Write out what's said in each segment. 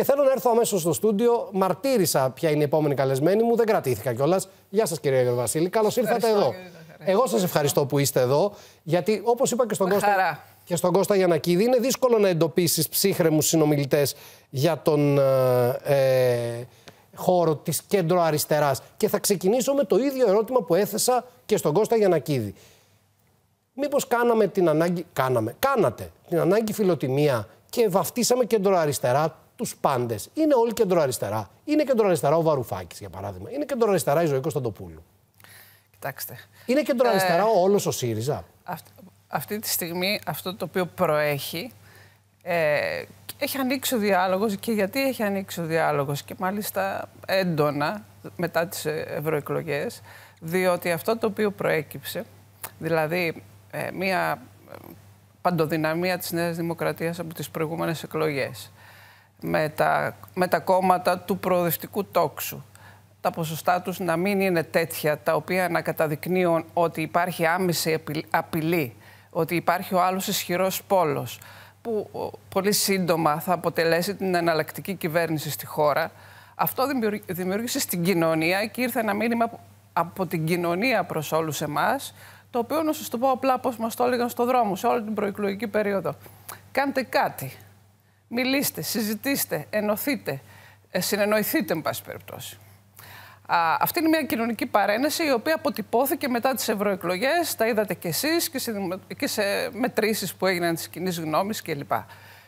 Και θέλω να έρθω αμέσως στο στούντιο. Μαρτύρησα ποια είναι η επόμενη καλεσμένη μου. Δεν κρατήθηκα κιόλας. Γεια σας, κύριε Βασίλη. Καλώς ήρθατε εδώ. Εγώ σας ευχαριστώ που είστε εδώ. Γιατί όπως είπα και στον Κώστα. Και στον Κώστα Γιανακίδη, είναι δύσκολο να εντοπίσεις ψύχρεμου συνομιλητές για τον ε, ε χώρο της κέντρο αριστεράς. Και θα ξεκινήσω με το ίδιο ερώτημα που έθεσα και στον Κώστα Γιανακίδη. Μήπως κάναμε την ανάγκη. Κάναμε. Κάνατε την ανάγκη φιλοτιμία και βαφτίσαμε κέντρο αριστερά τους πάντες. Είναι όλοι κεντροαριστερά. Είναι κεντροαριστερά ο Βαρουφάκης, για παράδειγμα. Είναι κεντροαριστερά η Ζωή Κωνσταντοπούλου. Κοιτάξτε. Είναι κεντροαριστερά ε, όλος ο ΣΥΡΙΖΑ. αυτή τη στιγμή αυτό το οποίο προέχει. Ε, έχει ανοίξει ο διάλογος και γιατί έχει ανοίξει ο διάλογος και μάλιστα έντονα μετά τις ε, ευρωεκλογές. Διότι αυτό το οποίο προέκυψε, δηλαδή ε, μία ε, παντοδυναμία της Νέας Δημοκρατίας από τις προηγούμενες εκλογές με τα, με τα κόμματα του προοδευτικού τόξου. Τα ποσοστά τους να μην είναι τέτοια τα οποία να καταδεικνύουν ότι υπάρχει άμεση απειλή, ότι υπάρχει ο άλλος ισχυρός πόλος που πολύ σύντομα θα αποτελέσει την εναλλακτική κυβέρνηση στη χώρα. Αυτό δημιούργησε στην κοινωνία και ήρθε ένα μήνυμα από την κοινωνία προς όλους εμάς το οποίο να σας το πω απλά πώς μας το έλεγαν στον δρόμο σε όλη την προεκλογική περίοδο. Κάντε κάτι. Μιλήστε, συζητήστε, ενωθείτε, ε, συνεννοηθείτε, εν πάση περιπτώσει. Α, αυτή είναι μια κοινωνική παρένεση η οποία αποτυπώθηκε μετά τις ευρωεκλογές, τα είδατε κι εσείς και σε, σε μετρήσεις που έγιναν της κοινής γνώμης, κλπ.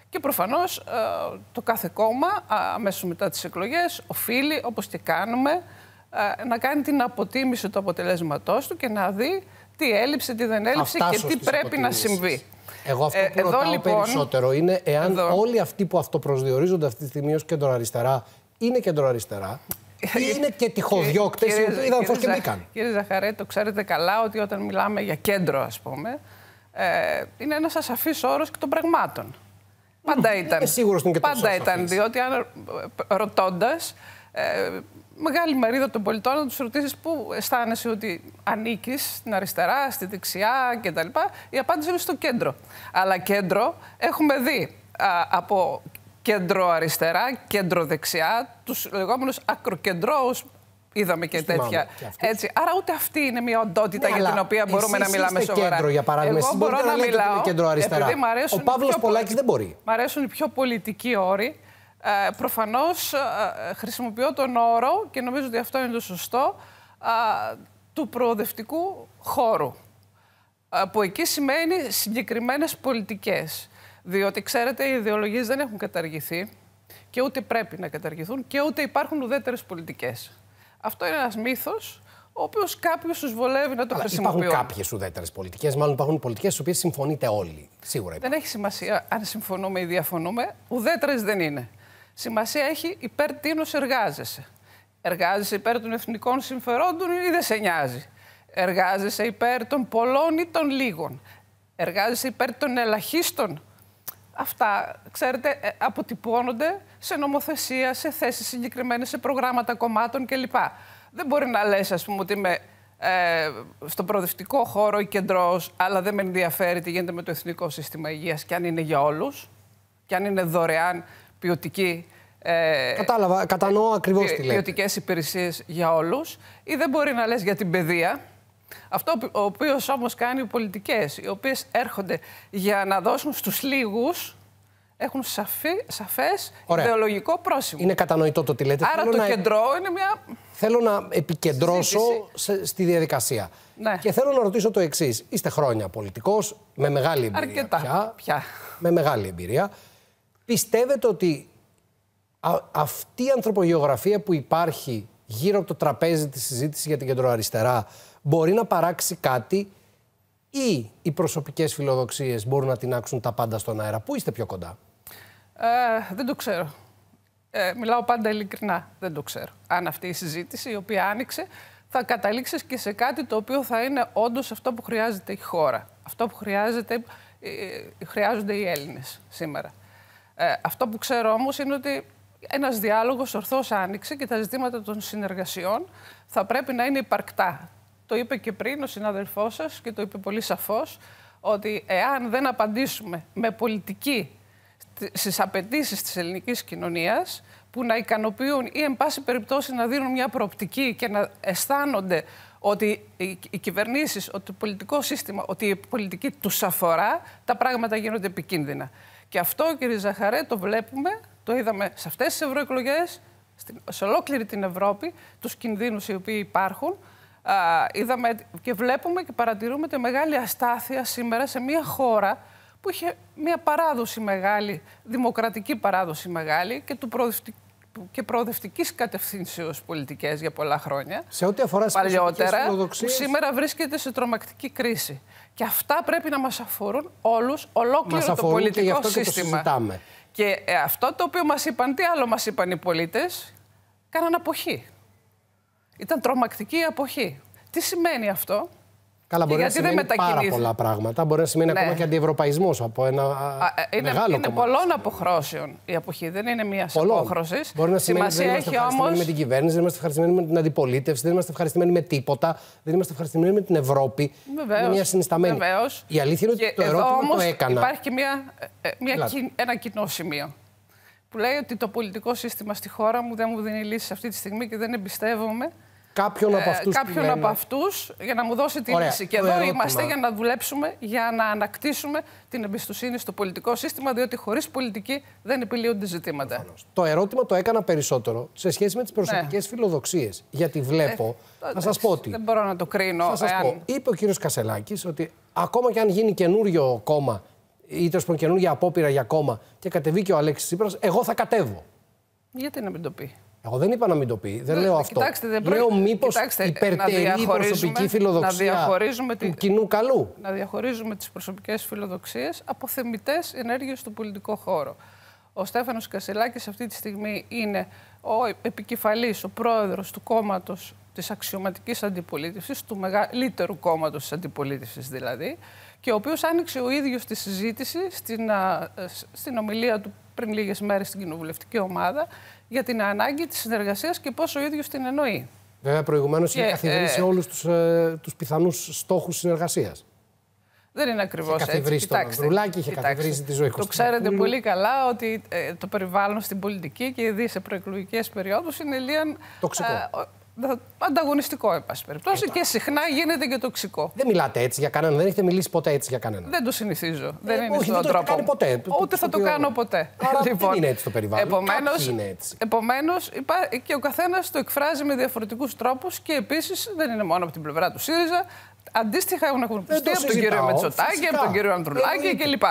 Και προφανώς ε, το κάθε κόμμα αμέσως μετά τις εκλογές οφείλει, όπως και κάνουμε, ε, να κάνει την αποτίμηση του αποτελέσματός του και να δει τι έλειψε, τι δεν έλειψε και τι πρέπει να συμβεί. Εγώ αυτό ε, που ρωτάω λοιπόν, περισσότερο είναι εάν όλοι αυτοί που αυτοπροσδιορίζονται αυτή τη στιγμή ως κεντροαριστερά είναι κεντροαριστερά ή είναι και τυχοδιώκτες οι οποίοι είδαν φως και μπήκαν. Κύριε Ζαχαρέ, το ξέρετε καλά ότι όταν μιλάμε για κέντρο, ας πούμε, ε, είναι ένας ασαφής όρος και των πραγμάτων. Πάντα ε, ήταν. Είμαι σίγουρος Πάντα ήταν, διότι αν ρωτώντα, ε, ε μεγάλη μερίδα των πολιτών να τους ρωτήσεις πού αισθάνεσαι ότι ανήκεις στην αριστερά, στη δεξιά κτλ. Η απάντηση είναι στο κέντρο. Αλλά κέντρο έχουμε δει από κέντρο αριστερά, κέντρο δεξιά, τους λεγόμενους ακροκεντρώους. Είδαμε και τέτοια. Έτσι. Άρα ούτε αυτή είναι μια οντότητα ναι, για την οποία μπορούμε να μιλάμε είστε Κέντρο, για παράδειγμα. Εγώ μπορώ να, να μιλάω. Κέντρο αριστερά. Ο Παύλος Πολάκη δεν μπορεί. Μ' αρέσουν οι πιο πολιτικοί όροι ε, προφανώς ε, ε, χρησιμοποιώ τον όρο, και νομίζω ότι αυτό είναι το σωστό, ε, του προοδευτικού χώρου, ε, που εκεί σημαίνει συγκεκριμένες πολιτικές. Διότι, ξέρετε, οι ιδεολογίες δεν έχουν καταργηθεί και ούτε πρέπει να καταργηθούν και ούτε υπάρχουν ουδέτερες πολιτικές. Αυτό είναι ένας μύθος ο οποίος κάποιος τους βολεύει να το χρησιμοποιεί. Υπάρχουν κάποιες ουδέτερες πολιτικές, μάλλον υπάρχουν πολιτικές στις οποίες συμφωνείτε όλοι. Σίγουρα υπάρχουν. Δεν έχει σημασία αν συμφωνούμε ή διαφωνούμε. Ουδέτερες δεν είναι. Σημασία έχει υπέρ τίνος εργάζεσαι. Εργάζεσαι υπέρ των εθνικών συμφερόντων ή δεν σε νοιάζει. Εργάζεσαι υπέρ των πολλών ή των λίγων. Εργάζεσαι υπέρ των ελαχίστων. Αυτά, ξέρετε, ε, αποτυπώνονται σε νομοθεσία, σε θέσεις συγκεκριμένες, σε προγράμματα κομμάτων κλπ. Δεν μπορεί να λες, ας πούμε, ότι είμαι ε, στον προοδευτικό χώρο ή κεντρός, αλλά δεν με ενδιαφέρει τι γίνεται με το Εθνικό Σύστημα Υγείας και αν είναι για όλους, και αν είναι δωρεάν ποιοτική. Ε, Κατάλαβα, κατανοώ ε, ακριβώς τι λέτε. Ποιοτικές υπηρεσίες για όλους. Ή δεν μπορεί να λες για την παιδεία. Αυτό ο οποίος όμως κάνει οι πολιτικές, οι οποίες έρχονται για να δώσουν στους λίγους έχουν σαφή, σαφές Ωραία. ιδεολογικό πρόσημο. Είναι κατανοητό το τι λέτε. Άρα Θέλω το να... κεντρό είναι μια... Θέλω να επικεντρώσω στη διαδικασία. Ναι. Και θέλω να ρωτήσω το εξής. Είστε χρόνια πολιτικός, με μεγάλη εμπειρία Αρκετά. πια. πια. Με μεγάλη εμπειρία. Πιστεύετε ότι αυτή η ανθρωπογεωγραφία που υπάρχει γύρω από το τραπέζι της συζήτησης για την κεντροαριστερά μπορεί να παράξει κάτι ή οι προσωπικές φιλοδοξίες μπορούν να άξουν τα πάντα στον αέρα. Πού είστε πιο κοντά. Ε, δεν το ξέρω. Ε, μιλάω πάντα ειλικρινά. Δεν το ξέρω. Αν αυτή η συζήτηση η οποία άνοιξε θα καταλήξει και σε κάτι το οποίο θα είναι όντως αυτό που χρειάζεται η χώρα. Αυτό που χρειάζεται, ε, ε, χρειάζονται οι Έλληνες σήμερα. Ε, αυτό που ξέρω όμως είναι ότι ένας διάλογος ορθώς άνοιξε και τα ζητήματα των συνεργασιών θα πρέπει να είναι υπαρκτά. Το είπε και πριν ο συνάδελφός σας και το είπε πολύ σαφώς ότι εάν δεν απαντήσουμε με πολιτική στι απαιτήσεις της ελληνικής κοινωνίας που να ικανοποιούν ή εν πάση περιπτώσει να δίνουν μια προοπτική και να αισθάνονται ότι οι κυβερνήσεις, ότι το πολιτικό σύστημα, ότι η πολιτική τους αφορά, τα πράγματα γίνονται επικίνδυνα. Και αυτό, κύριε Ζαχαρέ, το βλέπουμε, το είδαμε σε αυτές τις ευρωεκλογές, σε ολόκληρη την Ευρώπη, τους κινδύνους οι οποίοι υπάρχουν. Α, είδαμε και βλέπουμε και παρατηρούμε τη μεγάλη αστάθεια σήμερα σε μια χώρα που είχε μια παράδοση μεγάλη, δημοκρατική παράδοση μεγάλη και του προοδευτικού και προοδευτικής πολιτικές για πολλά χρόνια. Σε ό,τι αφορά παλιότερα, σήμερα βρίσκεται σε τρομακτική κρίση. Και αυτά πρέπει να μας αφορούν όλους, ολόκληρο μας το πολιτικό και αυτό σύστημα. Και, το ε, αυτό το οποίο μας είπαν, τι άλλο μας είπαν οι πολίτες, κάναν αποχή. Ήταν τρομακτική η αποχή. Τι σημαίνει αυτό, Καλά, μπορεί γιατί να σημαίνει δεν πάρα πολλά πράγματα. Μπορεί να σημαίνει ναι. ακόμα και αντιευρωπαϊσμός από ένα ε, είναι, μεγάλο κομμάτι. Είναι πολλών αποχρώσεων η αποχή. Δεν είναι μία απόχρωσης. Μπορεί να σημαίνει ότι δεν είμαστε ευχαριστημένοι με την κυβέρνηση, δεν είμαστε ευχαριστημένοι με την αντιπολίτευση, δεν είμαστε ευχαριστημένοι με τίποτα, δεν είμαστε ευχαριστημένοι με την Ευρώπη. βεβαίω. είναι μία συνισταμένη. Βεβαίως. Η αλήθεια είναι ότι το ερώτημα το έκανα. Υπάρχει και μία, ε, ε, μία κοι, ένα κοινό σημείο που λέει ότι το πολιτικό σύστημα στη χώρα μου δεν μου δίνει λύσεις αυτή τη στιγμή και δεν εμπιστεύομαι κάποιον ε, από αυτούς. για να μου δώσει τη λύση. Και εδώ είμαστε για να δουλέψουμε, για να ανακτήσουμε την εμπιστοσύνη στο πολιτικό σύστημα, διότι χωρίς πολιτική δεν επιλύονται ζητήματα. Το ερώτημα το έκανα περισσότερο σε σχέση με τις ναι. προσωπικές φιλοδοξίες. Γιατί βλέπω. Ε, να σας πω ότι. Δεν μπορώ να το κρίνω. Θα είπε ο κύριος Κασελάκης ότι ακόμα και αν γίνει καινούριο κόμμα ή τέλος πάντων καινούργια απόπειρα για κόμμα και κατεβεί και ο Αλέξης Τσίπρας, εγώ θα κατέβω. Γιατί να μην το πει. Εγώ δεν είπα να μην το πει. Δεν ναι, λέω ναι, αυτό. Κοιτάξτε, δεν λέω μήπως υπερτερεί η προσωπική φιλοδοξία του κοινού καλού. Να διαχωρίζουμε τις προσωπικές φιλοδοξίες από θεμητές ενέργειες στον πολιτικό χώρο. Ο Στέφανος Κασελάκης αυτή τη στιγμή είναι ο επικεφαλής, ο πρόεδρος του κόμματος της αξιωματικής αντιπολίτευσης, του μεγαλύτερου κόμματος της αντιπολίτευσης δηλαδή, και ο οποίος άνοιξε ο ίδιος τη συζήτηση στην, στην ομιλία του πριν λίγες μέρες στην κοινοβουλευτική ομάδα για την ανάγκη της συνεργασίας και πώς ο ίδιος την εννοεί. Βέβαια, προηγουμένως ε, ε, είχε καθιδρύσει όλους όλους τους τους πιθανούς στόχους συνεργασίας. Δεν είναι ακριβώς έτσι. Καθιβρίσει το είχε καθιβρίσει τη ζωή Το ξέρετε πολύ καλά ότι ε, το περιβάλλον στην πολιτική και ειδή σε προεκλογικές περιόδους είναι λίγαν. Τοξικό. Ανταγωνιστικό, εν πάση περιπτώσει, και συχνά γίνεται και τοξικό. Δεν μιλάτε έτσι για κανέναν, δεν έχετε μιλήσει ποτέ έτσι για κανέναν. Δεν το συνηθίζω. Ε, δεν είναι όχι, δεν Το κάνει ποτέ. Ούτε θα το κάνω ποτέ. δεν λοιπόν, είναι έτσι το περιβάλλον. Επομένως, και ο καθένας το εκφράζει με διαφορετικούς τρόπους και επίσης δεν είναι μόνο από την πλευρά του ΣΥΡΙΖΑ. Αντίστοιχα έχουν ακουστεί από τον κύριο Μετσοτάκη, από τον κύριο Ανδρουλάκη κλπ.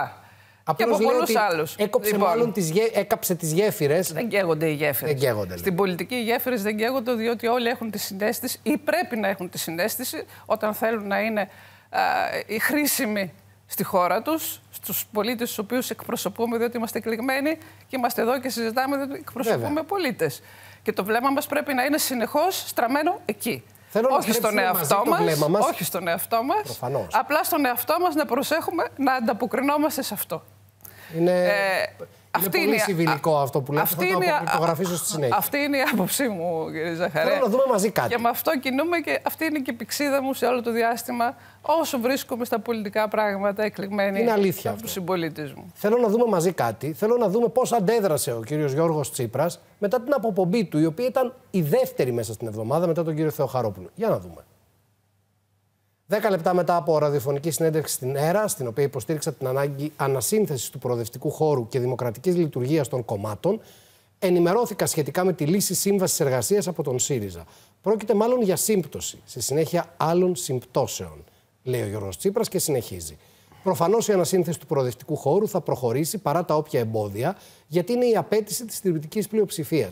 Απλώς και από πολλού άλλους. Έκοψε λοιπόν, μάλλον τις γέ... έκαψε τις γέφυρες. Δεν καίγονται οι γέφυρες. Στην πολιτική οι γέφυρες δεν καίγονται διότι όλοι έχουν τη συνέστηση ή πρέπει να έχουν τη συνέστηση όταν θέλουν να είναι α, οι χρήσιμοι στη χώρα τους, στους πολίτες του οποίους εκπροσωπούμε, διότι είμαστε εκλεγμένοι και είμαστε εδώ και συζητάμε, διότι εκπροσωπούμε πολίτες. Και το βλέμμα μας πρέπει να είναι συνεχώς στραμμένο εκεί. Θέλω όχι, στον εαυτό μας, μας, όχι στον εαυτό μας, απλά στον εαυτό μας να προσέχουμε να ανταποκρινόμαστε σε αυτό. Είναι, ε, πολύ συμβιλικό αυτό που λέω. Αυτή θα το στη συνέχεια. Αυτή είναι η άποψή μου, κύριε Ζαχαρέ. Θέλω να δούμε μαζί κάτι. Και με αυτό κινούμε και αυτή είναι και η πηξίδα μου σε όλο το διάστημα όσο βρίσκομαι στα πολιτικά πράγματα εκλεγμένη είναι αλήθεια τους συμπολίτες μου. Θέλω να δούμε μαζί κάτι. Θέλω να δούμε πώς αντέδρασε ο κύριος Γιώργος Τσίπρας μετά την αποπομπή του, η οποία ήταν η δεύτερη μέσα στην εβδομάδα μετά τον κύριο Θεοχαρόπουλο. Για να δούμε. Δέκα λεπτά μετά από ραδιοφωνική συνέντευξη στην ΕΡΑ, στην οποία υποστήριξα την ανάγκη ανασύνθεσης του προοδευτικού χώρου και δημοκρατικής λειτουργίας των κομμάτων, ενημερώθηκα σχετικά με τη λύση σύμβασης εργασίας από τον ΣΥΡΙΖΑ. Πρόκειται μάλλον για σύμπτωση, σε συνέχεια άλλων συμπτώσεων, λέει ο Γιώργος Τσίπρας και συνεχίζει. Προφανώς η ανασύνθεση του προοδευτικού χώρου θα προχωρήσει παρά τα όποια εμπόδια, γιατί είναι η απέτηση της τηρητική πλειοψηφία.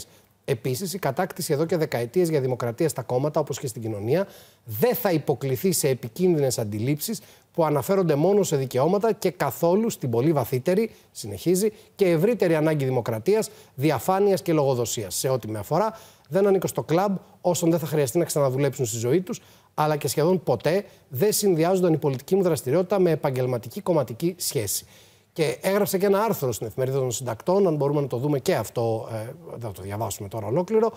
Επίσης, η κατάκτηση εδώ και δεκαετίες για δημοκρατία στα κόμματα, όπως και στην κοινωνία, δεν θα υποκληθεί σε επικίνδυνες αντιλήψεις που αναφέρονται μόνο σε δικαιώματα και καθόλου στην πολύ βαθύτερη, συνεχίζει, και ευρύτερη ανάγκη δημοκρατίας, διαφάνειας και λογοδοσίας. Σε ό,τι με αφορά, δεν ανήκω στο κλαμπ όσων δεν θα χρειαστεί να ξαναδουλέψουν στη ζωή τους, αλλά και σχεδόν ποτέ δεν συνδυάζονταν η πολιτική μου δραστηριότητα με επαγγελματική κομματική σχέση. Και έγραψε και ένα άρθρο στην εφημερίδα των συντακτών, αν μπορούμε να το δούμε και αυτό, ε, θα το διαβάσουμε τώρα ολόκληρο.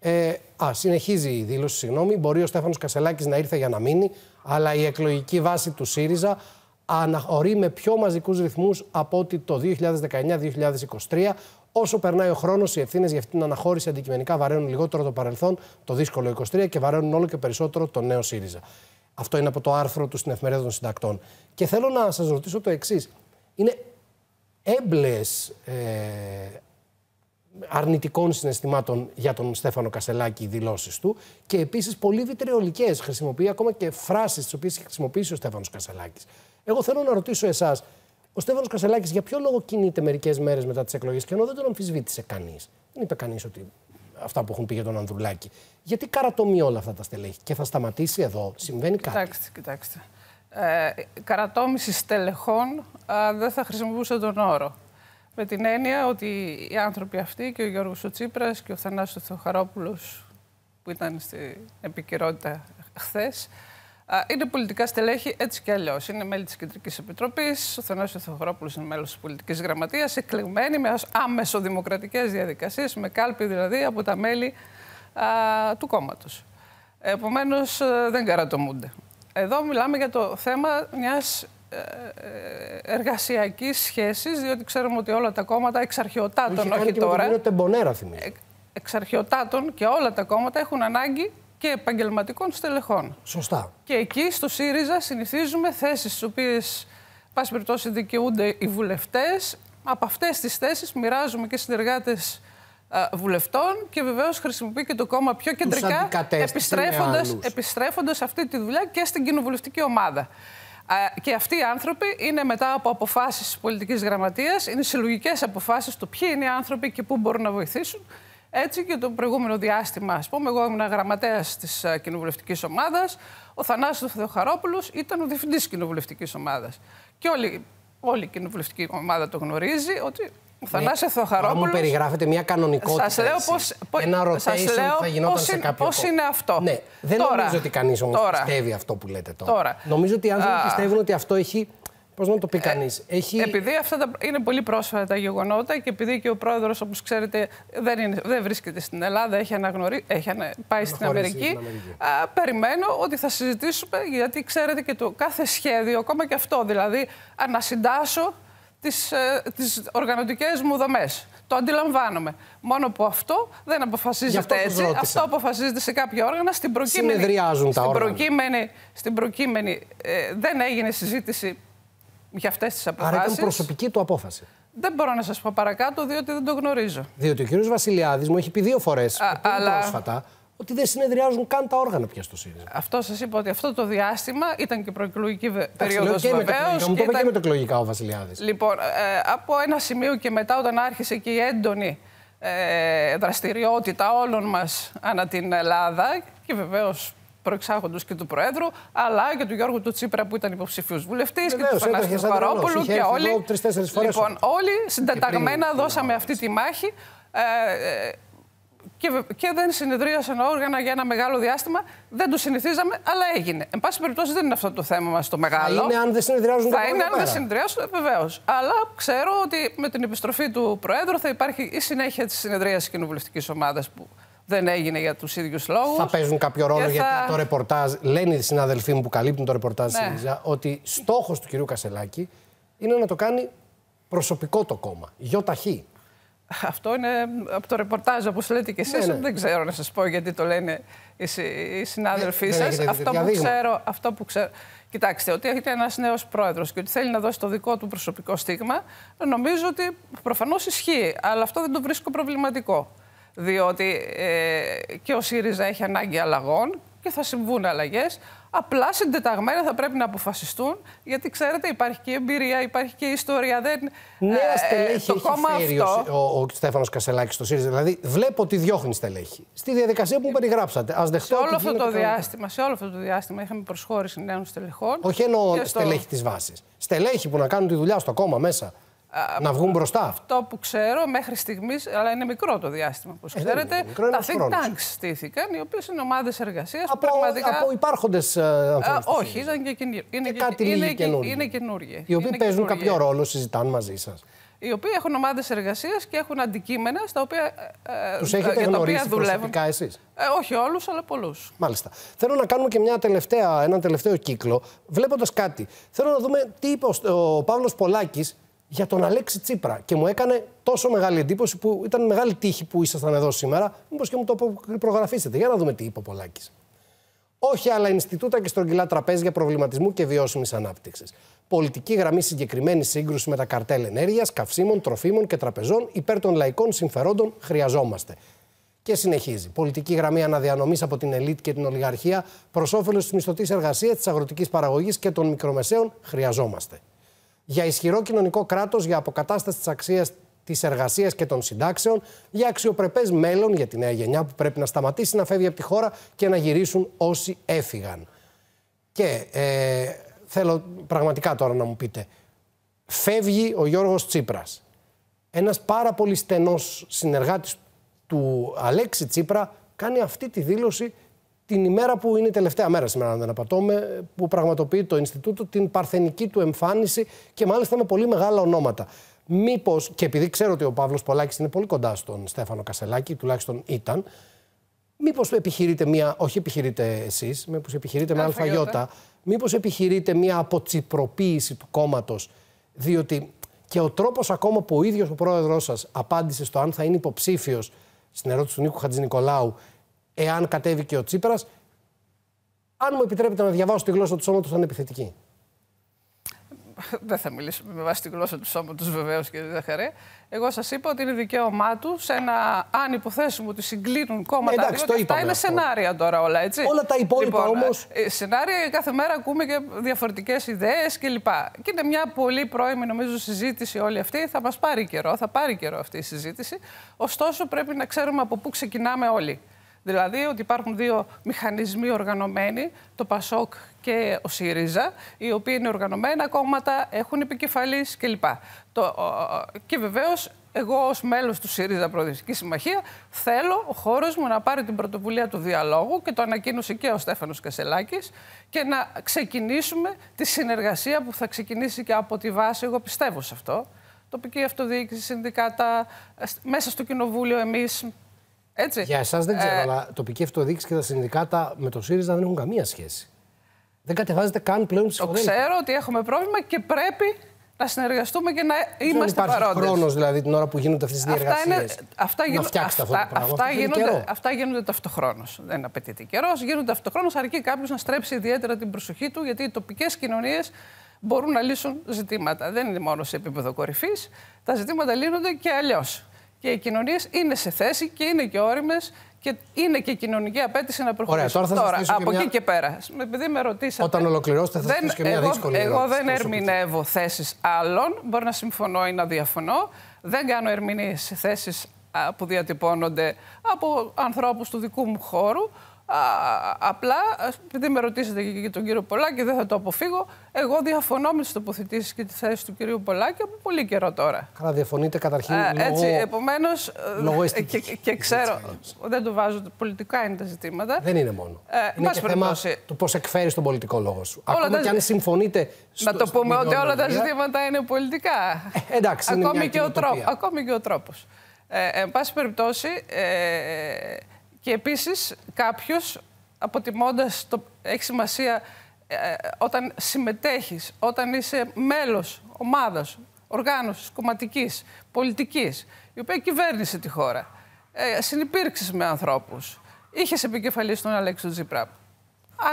Ε, α, συνεχίζει η δήλωση, συγγνώμη. Μπορεί ο Στέφανος Κασελάκης να ήρθε για να μείνει, αλλά η εκλογική βάση του ΣΥΡΙΖΑ αναχωρεί με πιο μαζικούς ρυθμούς από ότι το 2019-2023. Όσο περνάει ο χρόνος, οι ευθύνες για αυτήν την αναχώρηση αντικειμενικά βαραίνουν λιγότερο το παρελθόν, το δύσκολο 23 και βαραίνουν όλο και περισσότερο το νέο ΣΥΡΙΖΑ. Αυτό είναι από το άρθρο του στην Εφημερίδα των Συντακτών. Και θέλω να σας ρωτήσω το εξής είναι έμπλες ε, αρνητικών συναισθημάτων για τον Στέφανο Κασελάκη οι δηλώσεις του και επίσης πολύ βιτριολικές Χρησιμοποιεί ακόμα και φράσεις τις οποίες έχει χρησιμοποιήσει ο Στέφανος Κασελάκης. Εγώ θέλω να ρωτήσω εσάς, ο Στέφανος Κασελάκης για ποιο λόγο κινείται μερικές μέρες μετά τις εκλογές και ενώ δεν τον αμφισβήτησε κανείς. Δεν είπε κανείς ότι αυτά που έχουν πει για τον Ανδρουλάκη. Γιατί καρατομεί όλα αυτά τα στελέχη και θα σταματήσει εδώ, συμβαίνει κάτι. Κοιτάξτε, κοιτάξτε ε, καρατόμηση στελεχών ε, δεν θα χρησιμοποιούσε τον όρο. Με την έννοια ότι οι άνθρωποι αυτοί και ο Γιώργος ο Τσίπρας και ο Θανάσης Θεοχαρόπουλος που ήταν στην επικαιρότητα χθες. Ε, είναι πολιτικά στελέχη έτσι και αλλιώς. Είναι μέλη της Κεντρικής Επιτροπής. Ο Θανάσης Θεοχαρόπουλος είναι μέλος της Πολιτικής Γραμματείας, εκλεγμένοι με άμεσο δημοκρατικές διαδικασίες, με κάλπη δηλαδή από τα μέλη α, ε, του κόμματος. Επομένως, δεν καρατομούνται. Εδώ μιλάμε για το θέμα μιας ε, ε, εργασιακής σχέσης, διότι ξέρουμε ότι όλα τα κόμματα αρχαιοτάτων όχι τώρα... Με τεμπονέρα, ε, και όλα τα κόμματα έχουν ανάγκη και επαγγελματικών στελεχών. Σωστά. Και εκεί στο ΣΥΡΙΖΑ συνηθίζουμε θέσεις στις οποίες, πάση περιπτώσει, δικαιούνται οι βουλευτές. Από αυτές τις θέσεις μοιράζουμε και συνεργάτες ε, βουλευτών και βεβαίως χρησιμοποιεί και το κόμμα πιο κεντρικά, επιστρέφοντα επιστρέφοντας αυτή τη δουλειά και στην κοινοβουλευτική ομάδα. Ε, και αυτοί οι άνθρωποι είναι μετά από αποφάσεις της πολιτικής γραμματείας, είναι συλλογικές αποφάσεις του ποιοι είναι οι άνθρωποι και πού μπορούν να βοηθήσουν. Έτσι και το προηγούμενο διάστημα, ας πούμε, εγώ ήμουν γραμματέας της ε, κοινοβουλευτικής ομάδας, ο Θανάσης Θεοχαρόπουλος ήταν ο διευθυντής κοινοβουλευτικής ομάδας. Και όλη, όλη η κοινοβουλευτική ομάδα το γνωρίζει ότι ναι. Θανάσιο Θεοχαρόπουλος. Αν περιγράφετε μια κανονικότητα. Σας λέω πώ. Ένα rotation θα γινόταν σε κάποιο Πώς είναι αυτό. Ναι. Δεν τώρα, νομίζω ότι κανείς όμως πιστεύει αυτό που λέτε τώρα. Νομίζω ότι οι άνθρωποι πιστεύουν ότι αυτό έχει. Πώς να το πει ε, κανείς. έχει... Επειδή αυτά είναι πολύ πρόσφατα τα γεγονότα και επειδή και ο πρόεδρος, όπως ξέρετε, δεν, είναι, δεν βρίσκεται στην Ελλάδα, έχει, αναγνωρί... έχει ανα... πάει στην Αμερική. περιμένω ότι θα συζητήσουμε, γιατί ξέρετε και το κάθε σχέδιο, ακόμα και αυτό δηλαδή, ανασυντάσω τις, ε, τις οργανωτικές μου δομές. Το αντιλαμβάνομαι. Μόνο που αυτό δεν αποφασίζεται αυτό έτσι. Αυτό αποφασίζεται σε κάποια όργανα. Στην προκείμενη. Συνεδριάζουν τα όργανα. προκείμενη, στην προκείμενη ε, δεν έγινε συζήτηση για αυτές τις αποφάσεις. Άρα ήταν προσωπική του απόφαση. Δεν μπορώ να σας πω παρακάτω, διότι δεν το γνωρίζω. Διότι ο κ. Βασιλιάδης μου έχει πει δύο φορές πρόσφατα ότι δεν συνεδριάζουν καν τα όργανα πια στο ΣΥΡΙΖΑ. Αυτό σας είπα ότι αυτό το διάστημα ήταν και προεκλογική περίοδο βεβαίω. Μου το είπε και το εκλογικά ο Βασιλιάδης. Λοιπόν, ε, από ένα σημείο και μετά, όταν άρχισε και η έντονη ε, δραστηριότητα όλων μας ανά την Ελλάδα και βεβαίως προεξάγοντο και του Προέδρου, αλλά και του Γιώργου του Τσίπρα που ήταν υποψηφίου βουλευτής και του Φανάστη Παρόπουλου και όλοι. λοιπόν, όλοι συντεταγμένα δώσαμε αυτή τη μάχη. Ε, και, και δεν συνεδρίασαν όργανα για ένα μεγάλο διάστημα. Δεν το συνηθίζαμε, αλλά έγινε. Εν πάση περιπτώσει, δεν είναι αυτό το θέμα μας το μεγάλο. Θα είναι αν δεν συνεδριάζουν Θα είναι αν δεν συνεδριάζουν, βεβαίως. Αλλά ξέρω ότι με την επιστροφή του Προέδρου θα υπάρχει η συνέχεια της συνεδρίαση κοινοβουλευτικής ομάδας που δεν έγινε για τους ίδιους λόγους. Θα παίζουν κάποιο ρόλο θα... γιατί το ρεπορτάζ, λένε οι συναδελφοί μου που καλύπτουν το ρεπορτάζ ναι. Λίζα, ότι στόχος του κυρίου Κασελάκη είναι να το κάνει προσωπικό το κόμμα. ταχύ. Αυτό είναι από το ρεπορτάζ, όπως λέτε και εσείς. Ναι, ναι. Δεν ξέρω να σας πω γιατί το λένε οι, συνάδελφοί ναι, σα. Αυτό, που ξέρω, αυτό που ξέρω. Κοιτάξτε, ότι έχετε ένας νέος πρόεδρος και ότι θέλει να δώσει το δικό του προσωπικό στίγμα, νομίζω ότι προφανώς ισχύει. Αλλά αυτό δεν το βρίσκω προβληματικό. Διότι ε, και ο ΣΥΡΙΖΑ έχει ανάγκη αλλαγών και θα συμβούν αλλαγές. Απλά συντεταγμένα θα πρέπει να αποφασιστούν, γιατί ξέρετε, υπάρχει και εμπειρία, υπάρχει και η ιστορία. Δεν, Νέα ε, ε, στελέχη το έχει ο, ο Στέφανος Κασελάκης στο ΣΥΡΙΖΑ. Δηλαδή, βλέπω ότι διώχνει στελέχη. Στη διαδικασία που μου ε, περιγράψατε. Ας σε όλο αυτό το διάστημα, σε όλο αυτό το διάστημα είχαμε προσχώρηση νέων στελεχών. Όχι εννοώ στο... στελέχη της βάσης. Στελέχη που να κάνουν τη δουλειά στο κόμμα μέσα να βγουν μπροστά. Αυτό που ξέρω μέχρι στιγμής, αλλά είναι μικρό το διάστημα που ε, ξέρετε. τα think tanks στήθηκαν, οι οποίες είναι ομάδες εργασίας που πραγματικά. Από υπάρχοντες ανθρώπου. Όχι, ήταν και, είναι, και, κάτι είναι, καινούργιοι. Είναι καινούργιοι. Οι οποίοι παίζουν κάποιο ρόλο, συζητάνε μαζί σας οι οποίοι έχουν ομάδες εργασίας και έχουν αντικείμενα στα οποία, ε, ε, τους έχετε για τα οποία δουλεύουν. Εσείς. Ε, όχι όλους, αλλά πολλούς. Μάλιστα. Θέλω να κάνουμε και μια ένα τελευταίο κύκλο, βλέποντας κάτι. Θέλω να δούμε τι είπε ο, ο Παύλος Πολάκης για τον Αλέξη Τσίπρα. Και μου έκανε τόσο μεγάλη εντύπωση που ήταν μεγάλη τύχη που ήσασταν εδώ σήμερα. Μήπως και μου το προγραφήσετε. Για να δούμε τι είπε ο Πολάκης. Όχι άλλα Ινστιτούτα και στρογγυλά τραπέζια προβληματισμού και βιώσιμης ανάπτυξης. Πολιτική γραμμή συγκεκριμένη σύγκρουση με τα καρτέλ ενέργειας, καυσίμων, τροφίμων και τραπεζών υπέρ των λαϊκών συμφερόντων χρειαζόμαστε. Και συνεχίζει. Πολιτική γραμμή αναδιανομής από την ελίτ και την ολιγαρχία προς όφελος της μισθωτής εργασίας, της αγροτικής παραγωγής και των μικρομεσαίων χρειαζόμαστε για ισχυρό κοινωνικό κράτος, για αποκατάσταση της αξίας της εργασίας και των συντάξεων, για αξιοπρεπές μέλλον για τη νέα γενιά που πρέπει να σταματήσει να φεύγει από τη χώρα και να γυρίσουν όσοι έφυγαν. Και ε, θέλω πραγματικά τώρα να μου πείτε, φεύγει ο Γιώργος Τσίπρας, ένας πάρα πολύ στενός συνεργάτης του Αλέξη Τσίπρα, κάνει αυτή τη δήλωση την ημέρα που είναι η τελευταία μέρα σήμερα, αν δεν απατώμε, που πραγματοποιεί το Ινστιτούτο την παρθενική του εμφάνιση και μάλιστα με πολύ μεγάλα ονόματα. Μήπως, και επειδή ξέρω ότι ο Παύλος Πολάκης είναι πολύ κοντά στον Στέφανο Κασελάκη, τουλάχιστον ήταν, μήπως επιχειρείτε μία, όχι επιχειρείτε εσείς, μήπως επιχειρείτε με αλφαγιώτα, μήπως επιχειρείτε μία αποτσιπροποίηση του κόμματος, διότι και ο τρόπος ακόμα που ο ίδιος ο πρόεδρός σας απάντησε στο αν θα είναι υποψήφιος στην ερώτηση του Νίκου Νικολάου εάν κατέβει και ο Τσίπρας. Αν μου επιτρέπετε να διαβάσω τη γλώσσα του σώματος, θα είναι επιθετική. Δεν θα μιλήσουμε με βάση τη γλώσσα του σώματος, βεβαίως, κύριε Ζαχαρέ. Εγώ σας είπα ότι είναι δικαίωμά του σε ένα. Αν υποθέσουμε ότι συγκλίνουν κόμματα. Εντάξει, διότι αυτά είναι αυτό. σενάρια τώρα όλα, έτσι. Όλα τα υπόλοιπα λοιπόν, όμως. Ε, σενάρια κάθε μέρα ακούμε και διαφορετικές ιδέες κλπ. Και είναι μια πολύ πρώιμη, νομίζω, συζήτηση όλη αυτή. Θα μας πάρει καιρό, θα πάρει καιρό αυτή η συζήτηση. Ωστόσο, πρέπει να ξέρουμε από πού ξεκινάμε όλοι. Δηλαδή ότι υπάρχουν δύο μηχανισμοί οργανωμένοι, το ΠΑΣΟΚ και ο ΣΥΡΙΖΑ, οι οποίοι είναι οργανωμένα κόμματα, έχουν επικεφαλής κλπ. Το, και βεβαίως εγώ ως μέλος του ΣΥΡΙΖΑ Προοδευτικής Συμμαχίας θέλω ο χώρος μου να πάρει την πρωτοβουλία του διαλόγου και το ανακοίνωσε και ο Στέφανος Κασελάκης και να ξεκινήσουμε τη συνεργασία που θα ξεκινήσει και από τη βάση, εγώ πιστεύω σε αυτό, τοπική αυτοδιοίκηση, συνδικάτα, ε, μέσα στο κοινοβούλιο εμείς έτσι. Για εσάς δεν ξέρω, ε... αλλά τοπική αυτοδιοίκηση και τα συνδικάτα με το ΣΥΡΙΖΑ δεν έχουν καμία σχέση. Δεν κατεβάζετε καν πλέον ψηφοδέλτια. Το ξέρω ότι έχουμε πρόβλημα και πρέπει να συνεργαστούμε και να είμαστε παρόντε. Υπάρχει χρόνος δηλαδή την ώρα που γίνονται αυτές τις διεργασίε. Να αυτά, γίνον... αυτά, αυτό αυτά, αυτά, γίνονται, αυτά γίνονται ταυτοχρόνως. Δεν απαιτείται καιρός, γίνονται ταυτοχρόνως, αρκεί κάποιος να στρέψει ιδιαίτερα την προσοχή του, γιατί οι τοπικές κοινωνίες μπορούν να λύσουν ζητήματα. Δεν είναι μόνο σε επίπεδο κορυφής. Τα ζητήματα λύνονται και αλλιώς και οι κοινωνίες είναι σε θέση και είναι και όριμες και είναι και κοινωνική απέτηση να προχωρήσουν. τώρα, θα από εκεί και πέρα. Επειδή με ρωτήσατε. Όταν ολοκληρώσετε, θα δεν... και μια εγώ, δύσκολη Εγώ δεν ερμηνεύω θέσεις άλλων. Μπορώ να συμφωνώ ή να διαφωνώ. Δεν κάνω ερμηνείε σε θέσεις που διατυπώνονται από ανθρώπους του δικού μου χώρου. Α, απλά, επειδή με ρωτήσατε και, και τον κύριο Πολάκη, δεν θα το αποφύγω. Εγώ διαφωνώ με τις τοποθετήσεις και τη θέση του κυρίου Πολάκη από πολύ καιρό τώρα. Καλά, διαφωνείτε καταρχήν. Α, ε, λόγω... Έτσι, επομένως. Ε, και, και, και, ξέρω. δεν το βάζω. Πολιτικά είναι τα ζητήματα. Δεν είναι μόνο. Ε, είναι και θέμα του πώς εκφέρεις τον πολιτικό λόγο σου. Ακόμα τα... και αν συμφωνείτε. Στο, να το πούμε ότι όλα τα ζητήματα είναι πολιτικά. Ε, εντάξει, είναι Ακόμη, μια και ο τρόπο. Ακόμη και ο τρόπος. Ε, εν πάση περιπτώσει. Ε, και επίσης κάποιος, αποτιμώντας το, έχει σημασία ε, ε, όταν συμμετέχεις, όταν είσαι μέλος ομάδας, οργάνωσης, κομματικής, πολιτικής, η οποία κυβέρνησε τη χώρα, ε, με ανθρώπους, είχες επικεφαλής τον Αλέξη Τζίπρα.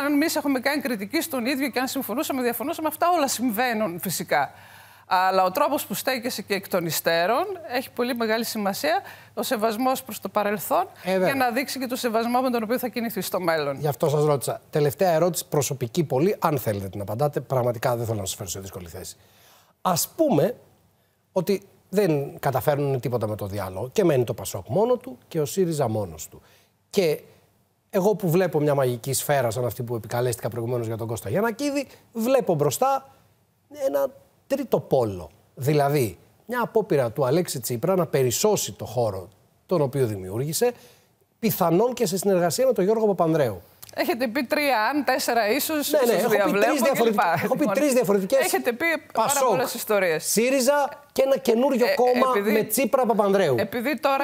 Αν εμείς έχουμε κάνει κριτική στον ίδιο και αν συμφωνούσαμε, διαφωνούσαμε, αυτά όλα συμβαίνουν φυσικά. Αλλά ο τρόπος που στέκεσαι και εκ των υστέρων έχει πολύ μεγάλη σημασία. Ο σεβασμός προς το παρελθόν ε, και να δείξει και το σεβασμό με τον οποίο θα κινηθεί στο μέλλον. Γι' αυτό σας ρώτησα. Τελευταία ερώτηση, προσωπική πολύ, αν θέλετε την απαντάτε. Πραγματικά δεν θέλω να σας φέρω σε δύσκολη θέση. Ας πούμε ότι δεν καταφέρνουν τίποτα με το διάλογο και μένει το Πασόκ μόνο του και ο ΣΥΡΙΖΑ μόνος του. Και εγώ που βλέπω μια μαγική σφαίρα σαν αυτή που επικαλέστηκα προηγουμένως για τον Κώστα Γιανακίδη, βλέπω μπροστά ένα τρίτο πόλο. Δηλαδή, μια απόπειρα του Αλέξη Τσίπρα να περισσώσει το χώρο τον οποίο δημιούργησε, πιθανόν και σε συνεργασία με τον Γιώργο Παπανδρέου. Έχετε πει τρία, αν τέσσερα ίσως. Ναι, ναι, έχω πει τρει διαφορετικές. Έχετε πει πάρα πολλές ιστορίες. ΣΥΡΙΖΑ και ένα καινούριο ε, κόμμα με Τσίπρα Παπανδρέου. Επειδή τώρα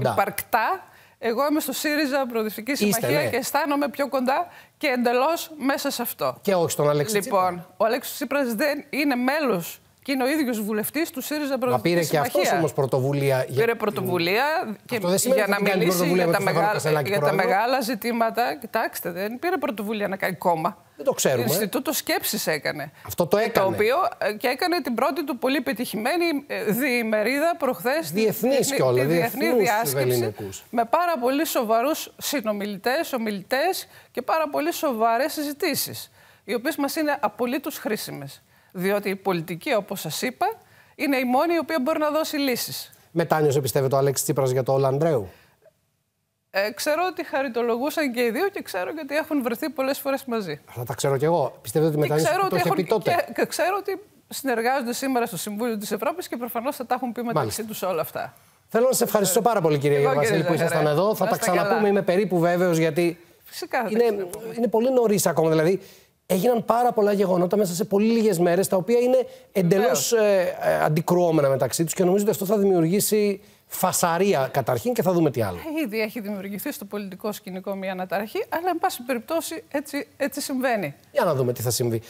υπαρκτά εγώ είμαι στο ΣΥΡΙΖΑ Προοδευτική Συμμαχία ναι. και αισθάνομαι πιο κοντά και εντελώς μέσα σε αυτό. Και όχι στον Αλέξη Λοιπόν, ο Αλέξης Τσίπρας δεν είναι μέλος και είναι ο ίδιος βουλευτής του ΣΥΡΙΖΑ Πρωτοβουλία. Μα πήρε και αυτός όμως πρωτοβουλία. Για... Πήρε πρωτοβουλία και για να μιλήσει για τα, μεγάλα, για τα μεγάλα ζητήματα. Κοιτάξτε, δεν πήρε πρωτοβουλία να κάνει κόμμα. Δεν το ξέρουμε. Ε. Ινστιτούτο σκέψης έκανε. Αυτό το ε, έκανε. Το οποίο ε, και έκανε την πρώτη του πολύ πετυχημένη διημερίδα προχθές. Διεθνής κιόλας. Τη διεθνή διάσκεψη. Με πάρα πολύ σοβαρούς συνομιλητές, ομιλητές και πάρα πολύ σοβαρές συζητήσεις. Οι οποίες μας είναι απολύτως χρήσιμες. Διότι η πολιτική, όπως σας είπα, είναι η μόνη η οποία μπορεί να δώσει λύσεις. Μετάνιωσε, πιστεύετε, ο Αλέξη Τσίπρας για το όλο Ε, ξέρω ότι χαριτολογούσαν και οι δύο και ξέρω γιατί έχουν βρεθεί πολλές φορές μαζί. Αυτά τα ξέρω κι εγώ. Πιστεύετε ότι μετάνιωσε και το ότι πει τότε. Και, ξέρω ότι συνεργάζονται σήμερα στο Συμβούλιο της Ευρώπης και προφανώς θα τα έχουν πει μεταξύ τους όλα αυτά. Θέλω να σε ευχαριστώ πάρα πολύ, κύριε Βασίλη, που ήσασταν εδώ. Θα τα ξαναπούμε, καλά. είμαι περίπου βέβαιος, γιατί. Φυσικά. Είναι, είναι πολύ νωρίς ακόμα. Δηλαδή, έγιναν πάρα πολλά γεγονότα μέσα σε πολύ λίγες μέρες, τα οποία είναι εντελώς ε, ε, αντικρουόμενα μεταξύ τους και νομίζω ότι αυτό θα δημιουργήσει φασαρία καταρχήν και θα δούμε τι άλλο. Ήδη έχει δημιουργηθεί στο πολιτικό σκηνικό μια αναταραχή, αλλά εν πάση περιπτώσει έτσι, έτσι συμβαίνει. Για να δούμε τι θα συμβεί.